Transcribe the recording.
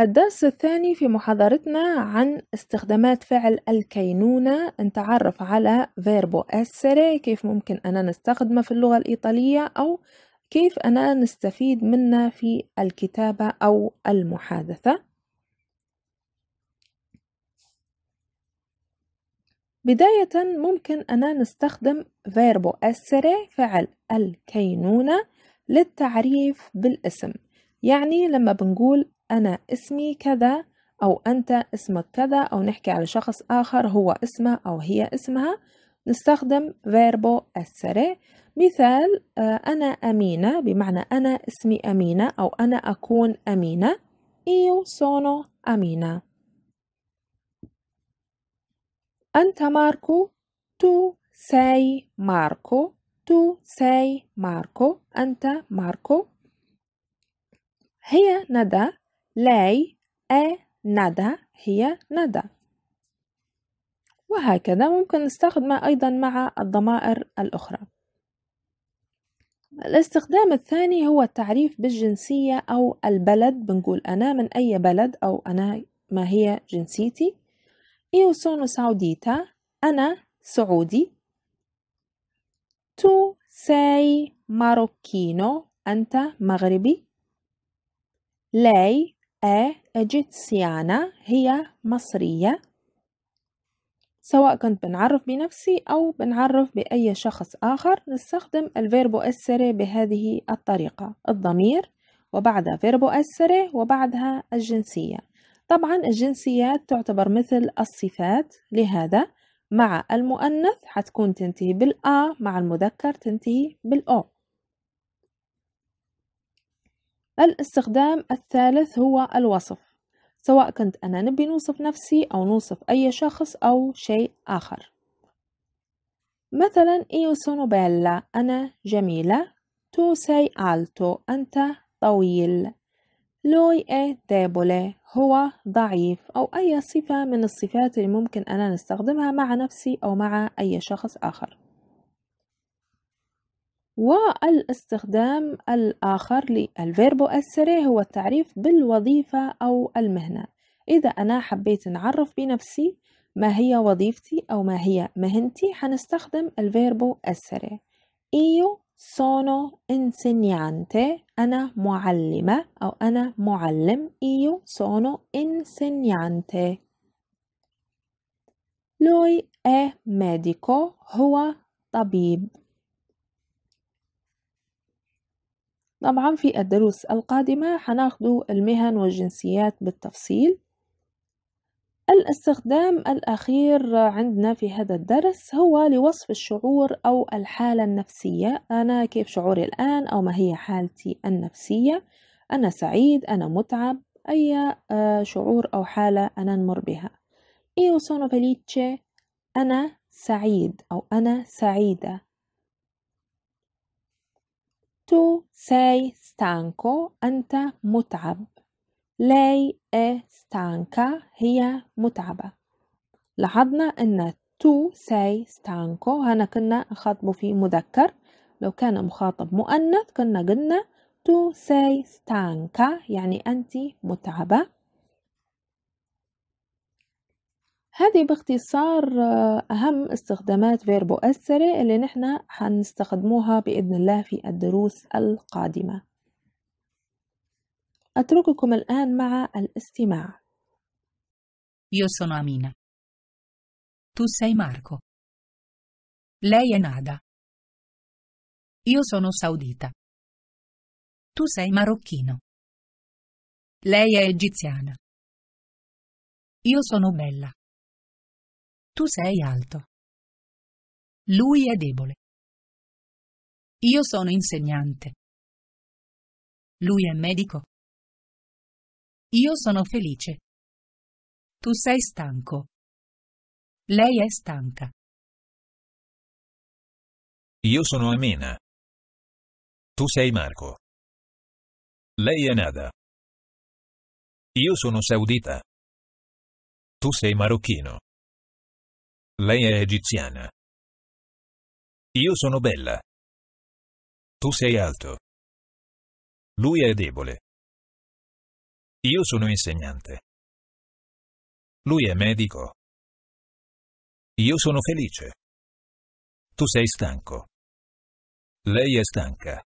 الدرس الثاني في محاضرتنا عن استخدامات فعل الكينونة نتعرف على فيربو أسري كيف ممكن أنا نستخدمه في اللغة الإيطالية أو كيف أنا نستفيد منه في الكتابة أو المحادثة بداية ممكن أنا نستخدم فيربو أسري فعل الكينونة للتعريف بالاسم يعني لما بنقول أنا اسمي كذا أو أنت اسمك كذا أو نحكي على شخص آخر هو اسمه أو هي اسمها نستخدم verbo essere مثال آه، أنا أمينة بمعنى أنا اسمي أمينة أو أنا أكون أمينة io sono أمينة أنت ماركو تو ساي ماركو تو ساي ماركو أنت ماركو هي ندى لاي ا nada هي nada وهكذا ممكن نستخدمها أيضا مع الضمائر الأخرى الاستخدام الثاني هو التعريف بالجنسية أو البلد بنقول أنا من أي بلد أو أنا ما هي جنسيتي إيو سونو سعوديتا أنا سعودي تو ساي ماروكينو أنت مغربي لاي أجنسيانا آه، هي مصرية سواء كنت بنعرف بنفسي أو بنعرف بأي شخص آخر نستخدم الفيربو أسري بهذه الطريقة الضمير وبعدها فيربو أسري وبعدها الجنسية طبعا الجنسيات تعتبر مثل الصفات لهذا مع المؤنث حتكون تنتهي بالآ مع المذكر تنتهي بالأو الاستخدام الثالث هو الوصف سواء كنت أنا نبي نوصف نفسي أو نوصف أي شخص أو شيء آخر مثلا إيو سونو بيلا أنا جميلة تو سي آلتو أنت طويل لوي إي ديبولي هو ضعيف أو أي صفة من الصفات اللي ممكن أنا نستخدمها مع نفسي أو مع أي شخص آخر والاستخدام الآخر للفيربو السري هو التعريف بالوظيفة أو المهنة إذا أنا حبيت نعرف بنفسي ما هي وظيفتي أو ما هي مهنتي حنستخدم الفيربو السري إيو sono insegnante أنا معلمة أو أنا معلم إيو sono insegnante lui è medico هو طبيب طبعا في الدروس القادمة حناخد المهن والجنسيات بالتفصيل الاستخدام الأخير عندنا في هذا الدرس هو لوصف الشعور أو الحالة النفسية أنا كيف شعوري الآن أو ما هي حالتي النفسية أنا سعيد أنا متعب أي آه، شعور أو حالة أنا نمر بها إيو سونو فليتشي أنا سعيد أو أنا سعيدة Tu sei stanco, أنت متعب. Lei è stanca, هي متعبة. لاحظنا أن تو ساي ستانكو هنا كنا نخاطب في مذكر لو كان مخاطب مؤنث كنا قلنا تو ساي ستانكا يعني أنت متعبة هذه باختصار آه، أهم استخدامات فيربو أسري اللي نحن حنستخدموها بإذن الله في الدروس القادمة أترككم الآن مع الاستماع Io sono Amina. Tu sei Marco. Lei è Nada. Io sono saudita. Tu sei marocchino. Lei è egiziana. Io sono bella. Tu sei alto. Lui è debole. Io sono insegnante. Lui è medico. Io sono felice. Tu sei stanco. Lei è stanca. Io sono Amena. Tu sei Marco. Lei è Nada. Io sono saudita. Tu sei marocchino. Lei è egiziana. Io sono bella. Tu sei alto. Lui è debole. Io sono insegnante. Lui è medico. Io sono felice. Tu sei stanco. Lei è stanca.